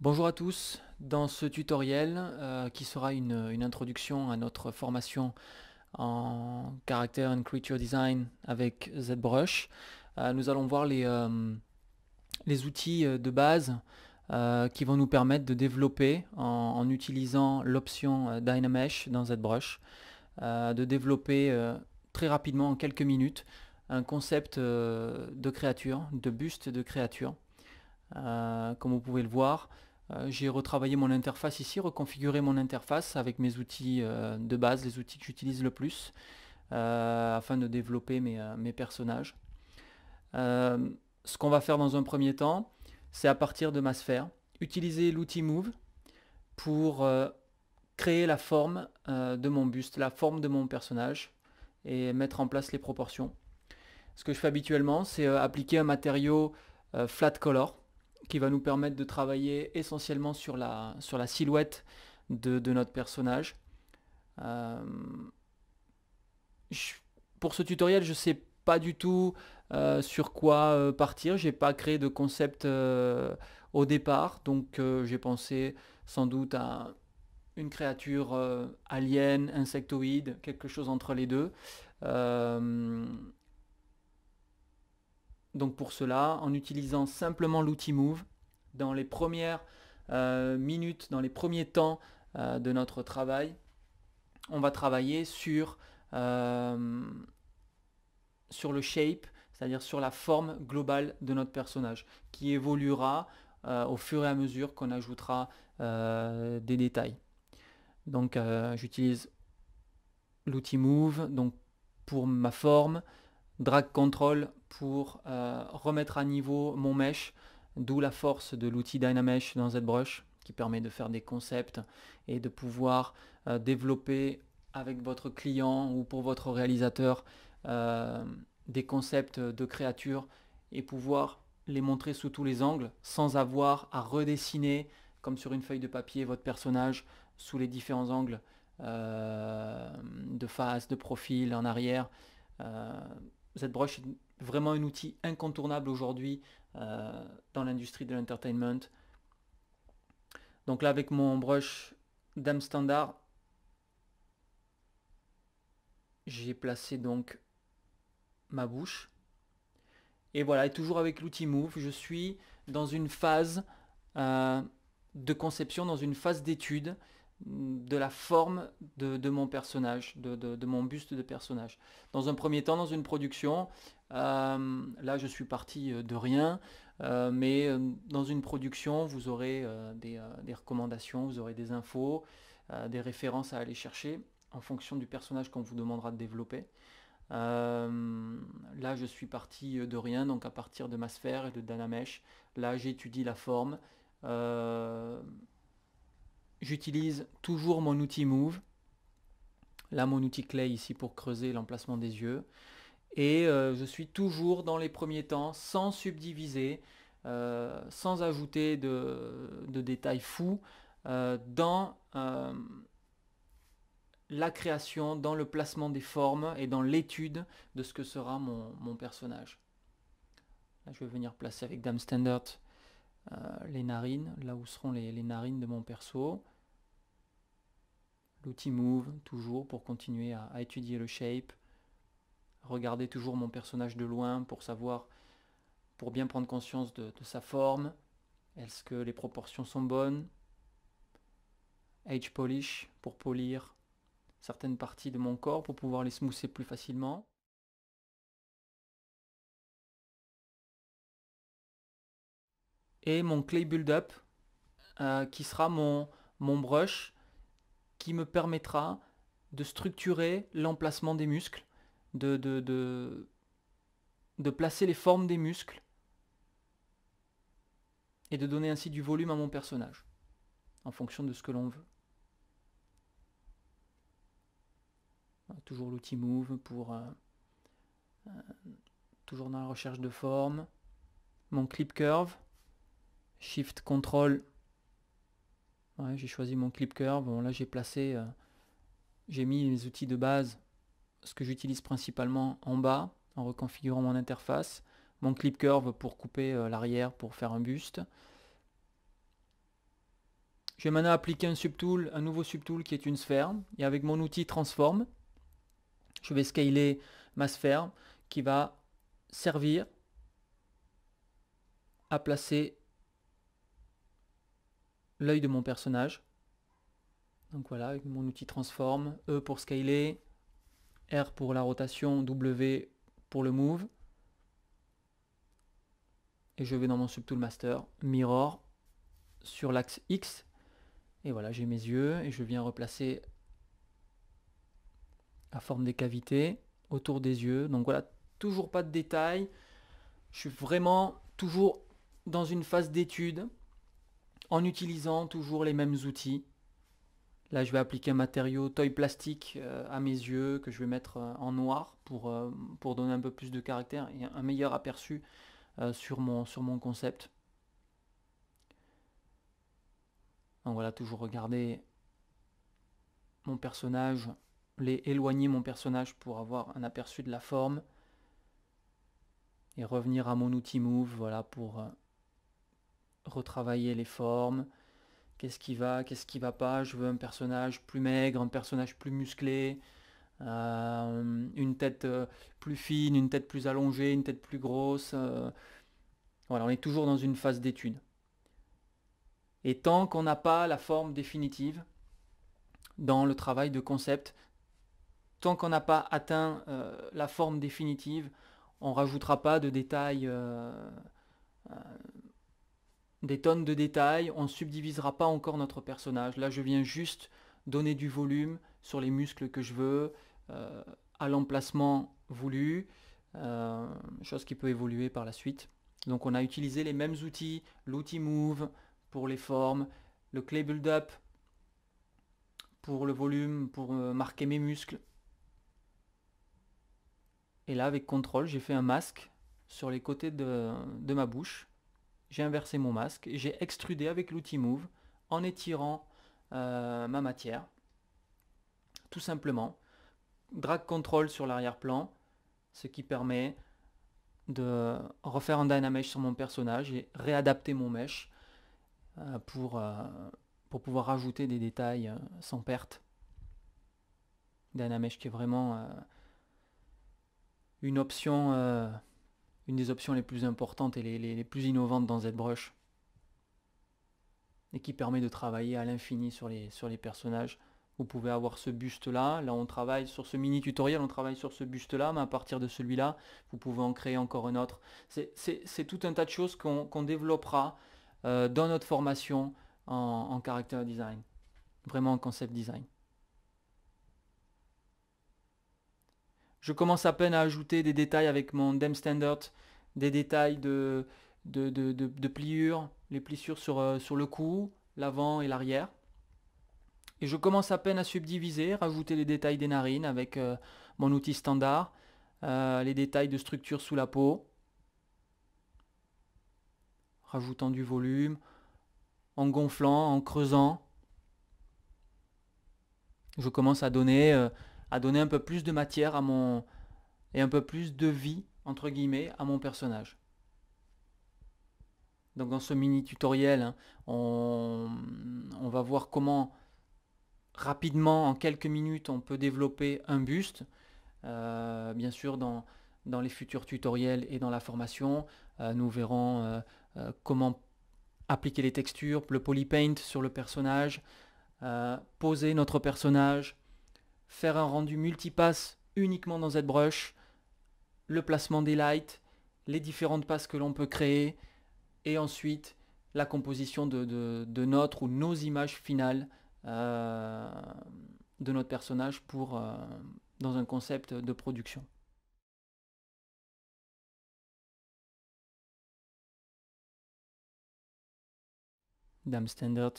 Bonjour à tous, dans ce tutoriel euh, qui sera une, introduction à notre formation en Character and Creature Design avec ZBrush, euh, nous allons voir les, euh, outils de base qui vont nous permettre de développer en utilisant l'option Dynamesh dans ZBrush, de développer très rapidement en quelques minutes un concept de créature, de buste de créature. comme vous pouvez le voir, euh, j'ai retravaillé mon interface ici, reconfiguré mon interface avec mes outils euh, de base, les outils que j'utilise le plus, euh, afin de développer mes, personnages. ce qu'on va faire dans un premier temps, c'est à partir de ma sphère, utiliser l'outil Move pour créer la forme de mon buste, la forme de mon personnage et mettre en place les proportions. Ce que je fais habituellement, c'est appliquer un matériau flat color qui va nous permettre de travailler essentiellement sur la, sur la silhouette de, notre personnage. Euh, pour ce tutoriel, je ne sais pas du tout euh, sur quoi euh, partir, partir. n'ai pas créé de concept au départ, donc j'ai pensé sans doute à une créature alien, insectoïde, quelque chose entre les deux. Donc pour cela, en utilisant simplement l'outil Move, dans les premières euh, minutes, dans les premiers temps euh, de notre travail, on va travailler sur, euh, sur le shape, c'est-à-dire sur la forme globale de notre personnage, qui évoluera au fur et à mesure qu'on ajoutera des détails. Donc j'utilise l'outil Move donc pour ma forme, Drag Control pour euh, remettre à niveau mon mesh, d'où la force de l'outil Dynamesh dans ZBrush qui permet de faire des concepts et de pouvoir euh, développer avec votre client ou pour votre réalisateur euh, des concepts de créatures et pouvoir les montrer sous tous les angles sans avoir à redessiner comme sur une feuille de papier votre personnage sous les différents angles de face, de profil, en arrière. ZBrush vraiment un outil incontournable aujourd'hui euh, dans l'industrie de l'entertainment. Donc là avec mon brush d'âme standard, j'ai placé donc ma bouche. Et voilà, et toujours avec l'outil Move, je suis dans une phase euh, de conception, dans une phase d'étude de la forme de, mon personnage, de, mon buste de personnage. Dans un premier temps, dans une production, euh, là, je suis parti euh, de rien, euh, mais dans une production, vous aurez des, des, recommandations, vous aurez des infos, des références à aller chercher en fonction du personnage qu'on vous demandera de développer. là, je suis parti de rien, donc à partir de ma sphère et de Danamesh, là, j'étudie la forme. J'utilise toujours mon outil Move. Là, mon outil Clay ici pour creuser l'emplacement des yeux et euh, je suis toujours dans les premiers temps sans subdiviser, euh, sans ajouter de, détails fous euh, dans la création, dans le placement des formes et dans l'étude de ce que sera mon, personnage. je vais venir placer avec Dame Standard les narines, là où seront les, narines de mon perso. L'outil Move, toujours pour continuer à étudier le shape Regardez toujours mon personnage de loin pour savoir, pour bien prendre conscience de, sa forme. Est-ce que les proportions sont bonnes Age polish pour polir certaines parties de mon corps pour pouvoir les smousser plus facilement. Et mon clay build-up euh, qui sera mon, mon brush qui me permettra de structurer l'emplacement des muscles de, de, placer les formes des muscles et de donner ainsi du volume à mon personnage, en fonction de ce que l'on veut. Euh, toujours l'outil move pour... Euh, euh, toujours dans la recherche de forme. Mon clip curve. Shift, Control. j'ai choisi mon clip curve. Bon, là j'ai placé... j'ai mis les outils de base ce que j'utilise principalement en bas en reconfigurant mon interface, mon clip curve pour couper euh, l'arrière pour faire un buste. Je vais maintenant appliquer un subtool, un nouveau subtool qui est une sphère et avec mon outil transform, je vais scaler ma sphère qui va servir à placer l'œil de mon personnage. Donc voilà, avec mon outil transform, E pour scaler, R pour la rotation, W pour le move. Et je vais dans mon subtool master, mirror sur l'axe X. Et voilà, j'ai mes yeux et je viens replacer la forme des cavités autour des yeux. Donc voilà, toujours pas de détails. Je suis vraiment toujours dans une phase d'étude en utilisant toujours les mêmes outils. Là, je vais appliquer un matériau toy plastique euh, à mes yeux que je vais mettre euh, en noir euh, pour, donner un peu plus de caractère et un meilleur aperçu sur, mon, concept. Donc voilà, toujours regarder mon personnage, les éloigner mon personnage pour avoir un aperçu de la forme. Et revenir à mon outil move, voilà, pour retravailler les formes, qu'est-ce qui va, qu'est-ce qui ne va pas. Je veux un personnage plus maigre, un personnage plus musclé, euh, une tête euh, plus fine, une tête plus allongée, une tête plus grosse. Euh. voilà, on est toujours dans une phase d'étude. Et tant qu'on n'a pas la forme définitive dans le travail de concept, tant qu'on n'a pas atteint la forme définitive, on ne rajoutera pas de détails des tonnes de détails, on ne subdivisera pas encore notre personnage. Là, je viens juste donner du volume sur les muscles que je veux, euh, à l'emplacement voulu, euh, chose qui peut évoluer par la suite. Donc on a utilisé les mêmes outils, l'outil Move pour les formes, le Clay Build Up pour le volume, pour euh, marquer mes muscles. Et là, avec CTRL, j'ai fait un masque sur les côtés de ma bouche j'ai inversé mon masque, j'ai extrudé avec l'outil Move en étirant euh, ma matière, tout simplement. Drag control sur l'arrière-plan, ce qui permet de refaire un Dynamesh sur mon personnage et réadapter mon mesh euh, pour, euh, pour pouvoir rajouter des détails sans perte. Dynamesh qui est vraiment une option une des options les plus importantes et les, plus innovantes dans ZBrush et qui permet de travailler à l'infini sur les, sur les personnages. Vous pouvez avoir ce buste là, là on travaille sur ce mini tutoriel, on travaille sur ce buste là, mais à partir de celui-là, vous pouvez en créer encore un autre. C'est tout un tas de choses qu'on développera euh, dans notre formation en, en character design, vraiment en concept design. Je commence à peine à ajouter des détails avec mon dem standard, des détails de, de, pliures, les plissures sur, euh, sur le cou, l'avant et l'arrière. Et je commence à peine à subdiviser, rajouter les détails des narines avec euh, mon outil standard, euh, les détails de structure sous la peau, rajoutant du volume, en gonflant, en creusant. Je commence à donner à donner un peu plus de matière à mon et un peu plus de vie entre guillemets à mon personnage. Donc dans ce mini tutoriel, hein, on, va voir comment rapidement, en quelques minutes, on peut développer un buste. Euh, bien sûr, dans, dans les futurs tutoriels et dans la formation, euh, nous verrons euh, comment appliquer les textures, le polypaint sur le personnage, poser notre personnage, faire un rendu multipass uniquement dans ZBrush, le placement des lights, les différentes passes que l'on peut créer, et ensuite la composition de, notre ou nos images finales euh, de notre personnage pour, euh, dans un concept de production. Dame Standard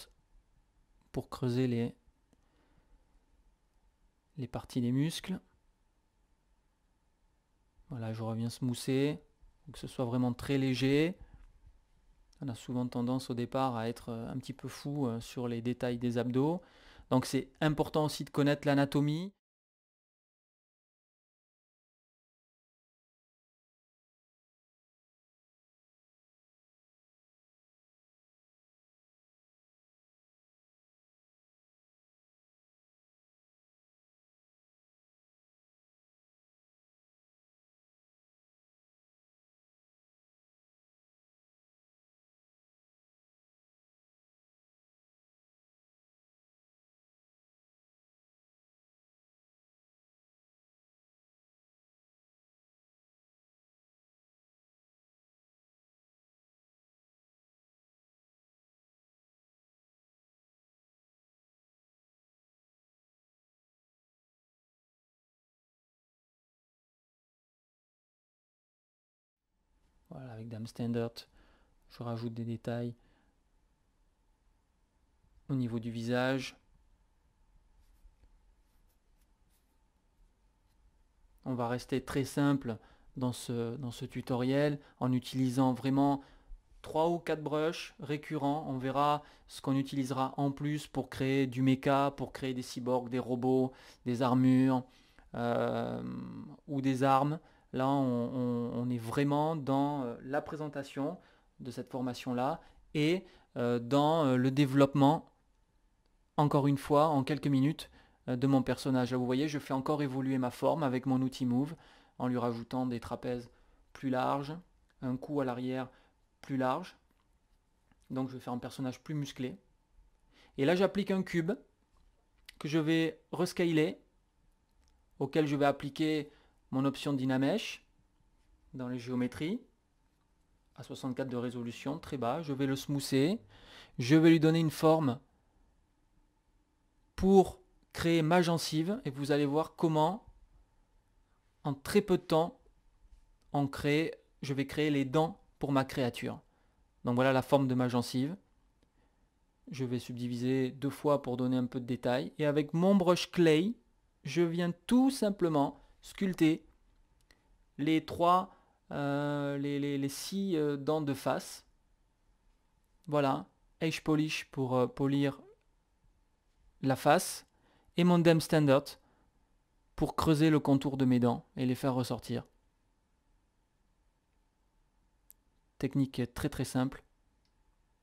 pour creuser les les parties des muscles. Voilà, je reviens se mousser, que ce soit vraiment très léger. On a souvent tendance au départ à être euh, un petit peu fou euh, sur les détails des abdos. Donc c'est important aussi de connaître l'anatomie. Voilà, avec Dame Standard, je rajoute des détails au niveau du visage. On va rester très simple dans ce, dans ce tutoriel en utilisant vraiment trois ou quatre brushes récurrents. On verra ce qu'on utilisera en plus pour créer du mecha, pour créer des cyborgs, des robots, des armures euh, ou des armes. Là, on, est vraiment dans euh, la présentation de cette formation-là et euh, dans euh, le développement, encore une fois, en quelques minutes, de mon personnage. Là, vous voyez, je fais encore évoluer ma forme avec mon outil Move en lui rajoutant des trapèzes plus larges, un cou à l'arrière plus large. Donc je vais faire un personnage plus musclé. Et là, j'applique un cube que je vais rescaler, auquel je vais appliquer mon option Dynamesh dans les géométries à 64 de résolution, très bas. Je vais le smousser. Je vais lui donner une forme pour créer ma gencive et vous allez voir comment en très peu de temps crée, je vais créer les dents pour ma créature. Donc voilà la forme de ma gencive. Je vais subdiviser deux fois pour donner un peu de détail. Et avec mon brush clay, je viens tout simplement sculpter les trois, euh, les, six euh, dents de face. Voilà, Edge Polish pour euh, polir la face et mon dem Standard pour creuser le contour de mes dents et les faire ressortir. Technique très très simple.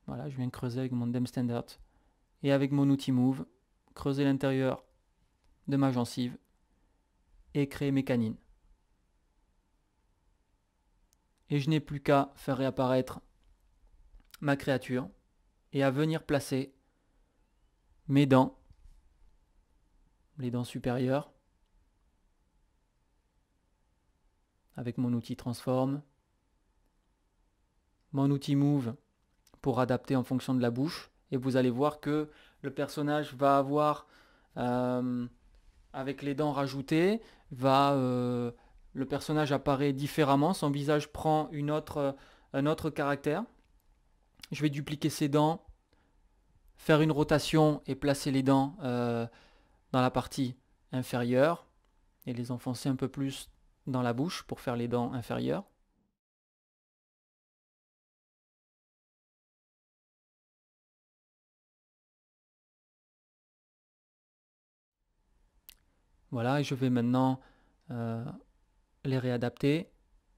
Voilà, je viens creuser avec mon dem Standard et avec mon outil Move, creuser l'intérieur de ma gencive créer mes canines. Et je n'ai plus qu'à faire réapparaître ma créature et à venir placer mes dents, les dents supérieures, avec mon outil transforme, mon outil move pour adapter en fonction de la bouche, et vous allez voir que le personnage va avoir, euh, avec les dents rajoutées, va, euh, le personnage apparaît différemment, son visage prend une autre, euh, un autre caractère. Je vais dupliquer ses dents, faire une rotation et placer les dents euh, dans la partie inférieure et les enfoncer un peu plus dans la bouche pour faire les dents inférieures. Voilà, et je vais maintenant euh, les réadapter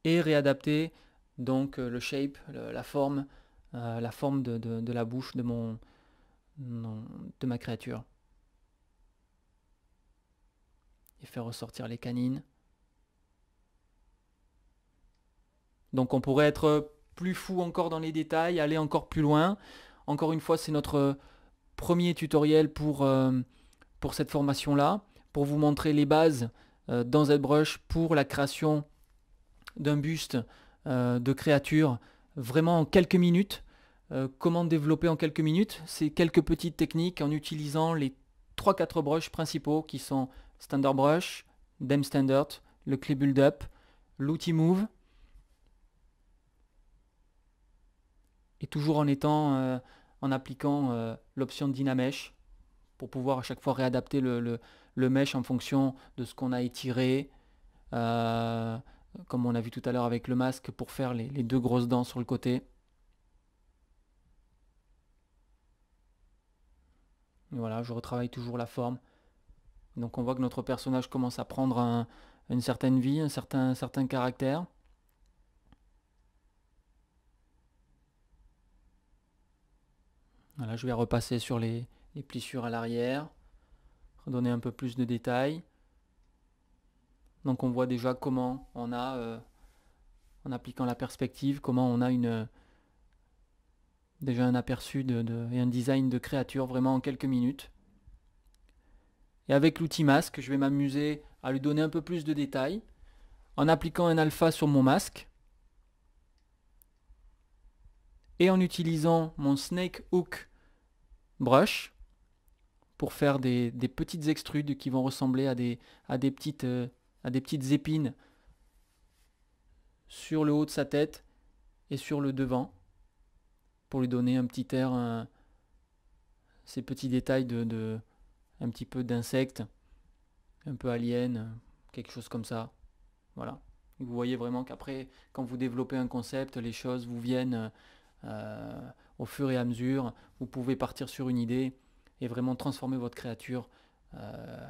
et réadapter donc euh, le shape, la forme, euh, la forme de, la bouche de, de ma créature. Et faire ressortir les canines. Donc on pourrait être plus fou encore dans les détails, aller encore plus loin. Encore une fois, c'est notre premier tutoriel pour cette formation-là pour vous montrer les bases euh, dans ZBrush pour la création d'un buste euh, de créature vraiment en quelques minutes. Euh, comment développer en quelques minutes C'est quelques petites techniques en utilisant les 3-4 brushes principaux qui sont Standard Brush, Dem Standard, le Clé Build Up, l'outil Move. Et toujours en étant, en appliquant l'option Dynamesh pour pouvoir à chaque fois réadapter le, le mèche en fonction de ce qu'on a étiré, euh, comme on a vu tout à l'heure avec le masque pour faire les, deux grosses dents sur le côté. voilà, je retravaille toujours la forme. Donc on voit que notre personnage commence à prendre une certaine vie, un certain, certain caractère. Voilà, je vais repasser sur les, les plissures à l'arrière donner un peu plus de détails. Donc on voit déjà comment on a, euh, en appliquant la perspective, comment on a une déjà un aperçu de, et un design de créature vraiment en quelques minutes. Et avec l'outil masque, je vais m'amuser à lui donner un peu plus de détails en appliquant un alpha sur mon masque et en utilisant mon snake hook brush pour faire des, petites extrudes qui vont ressembler à des, à des, petites, euh, à des petites épines sur le haut de sa tête et sur le devant pour lui donner un petit air, ces petits détails de, un petit peu d'insectes, un peu alien, quelque chose comme ça. Voilà. Vous voyez vraiment qu'après, quand vous développez un concept, les choses vous viennent euh, au fur et à mesure. Vous pouvez partir sur une idée et vraiment transformer votre créature euh,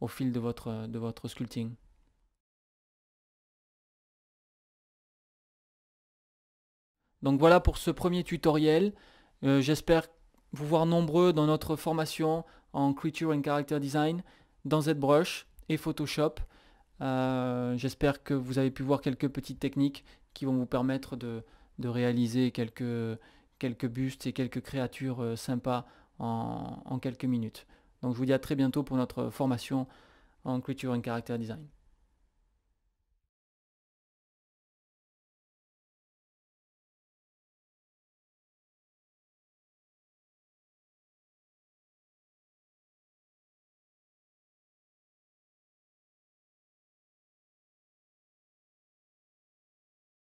au fil de votre, de votre sculpting. Donc voilà pour ce premier tutoriel. Euh, j'espère vous voir nombreux dans notre formation en Creature and Character Design dans ZBrush et Photoshop. Euh, j'espère que vous avez pu voir quelques petites techniques qui vont vous permettre de, de réaliser quelques, quelques bustes et quelques créatures sympas en, quelques minutes. Donc je vous dis à très bientôt pour notre formation en Creature and Character Design.